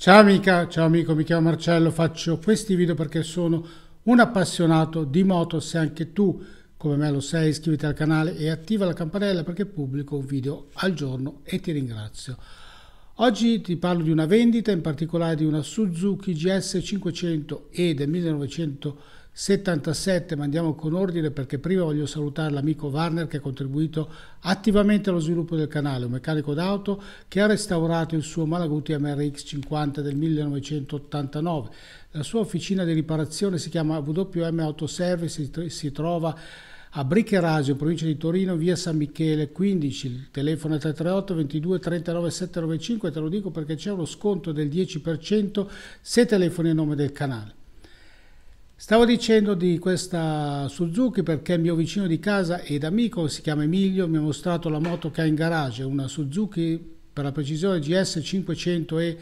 Ciao amica, ciao amico, mi chiamo Marcello, faccio questi video perché sono un appassionato di moto, se anche tu come me lo sei iscriviti al canale e attiva la campanella perché pubblico un video al giorno e ti ringrazio. Oggi ti parlo di una vendita, in particolare di una Suzuki GS 500 e del 1900 77, ma andiamo con ordine perché prima voglio salutare l'amico Warner che ha contribuito attivamente allo sviluppo del canale, un meccanico d'auto che ha restaurato il suo Malaguti MRX 50 del 1989. La sua officina di riparazione si chiama WM Auto Autoservice, si trova a Bricherasio, provincia di Torino, via San Michele 15, il telefono è 338 22 39 795, te lo dico perché c'è uno sconto del 10% se telefoni a nome del canale. Stavo dicendo di questa Suzuki perché il mio vicino di casa ed amico, si chiama Emilio, mi ha mostrato la moto che ha in garage, una Suzuki per la precisione GS 500E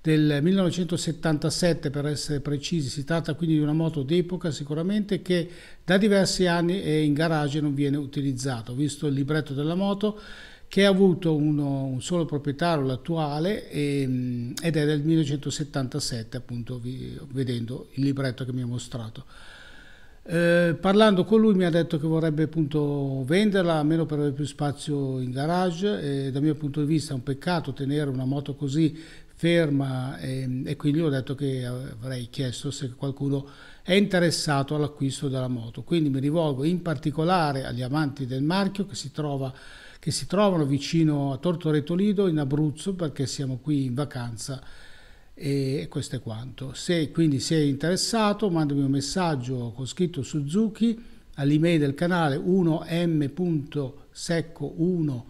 del 1977 per essere precisi, si tratta quindi di una moto d'epoca sicuramente che da diversi anni è in garage e non viene utilizzata. Ho visto il libretto della moto che ha avuto uno, un solo proprietario, l'attuale, ehm, ed è del 1977, appunto, vi, vedendo il libretto che mi ha mostrato. Eh, parlando con lui mi ha detto che vorrebbe appunto venderla almeno per avere più spazio in garage e dal mio punto di vista è un peccato tenere una moto così ferma e, ehm, e quindi ho detto che avrei chiesto se qualcuno è interessato all'acquisto della moto quindi mi rivolgo in particolare agli amanti del marchio che si trova che si trovano vicino a Tortore Lido in Abruzzo perché siamo qui in vacanza e questo è quanto. Se quindi sei interessato mandami un messaggio con scritto Suzuki all'email del canale 1m.secco1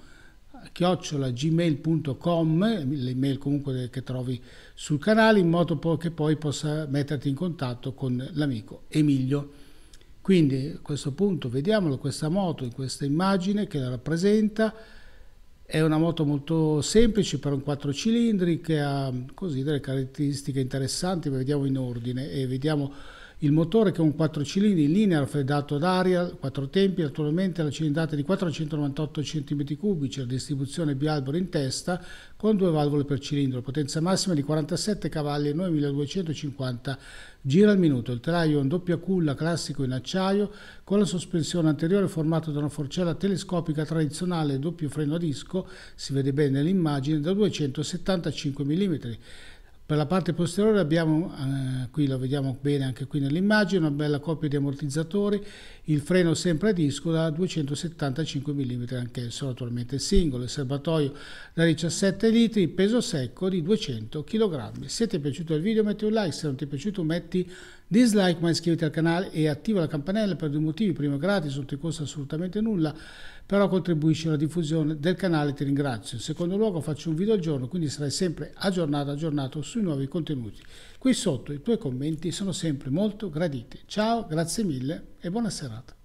gmail.com l'email comunque che trovi sul canale in modo che poi possa metterti in contatto con l'amico Emilio. Quindi a questo punto vediamolo questa moto in questa immagine che la rappresenta. È una moto molto semplice per un 4 cilindri che ha così delle caratteristiche interessanti, ma vediamo in ordine e vediamo il motore che è un 4 cilindri in linea raffreddato ad aria, 4 tempi, attualmente la cilindrata di 498 cm3, la distribuzione bialbero in testa con due valvole per cilindro, potenza massima di 47 cavalli e 9250 giri al minuto. Il telaio è un doppia culla classico in acciaio con la sospensione anteriore formata da una forcella telescopica tradizionale e doppio freno a disco, si vede bene nell'immagine, da 275 mm. Per la parte posteriore abbiamo, eh, qui lo vediamo bene anche qui nell'immagine, una bella coppia di ammortizzatori, il freno sempre a disco da 275 mm anch'esso, attualmente singolo, il serbatoio da 17 litri, peso secco di 200 kg. Se ti è piaciuto il video metti un like, se non ti è piaciuto metti un dislike, ma iscriviti al canale e attiva la campanella per due motivi, primo gratis, non ti costa assolutamente nulla, però contribuisci alla diffusione del canale, ti ringrazio. In secondo luogo faccio un video al giorno, quindi sarai sempre aggiornato, aggiornato sui nuovi contenuti. Qui sotto i tuoi commenti sono sempre molto graditi. Ciao, grazie mille e buona serata.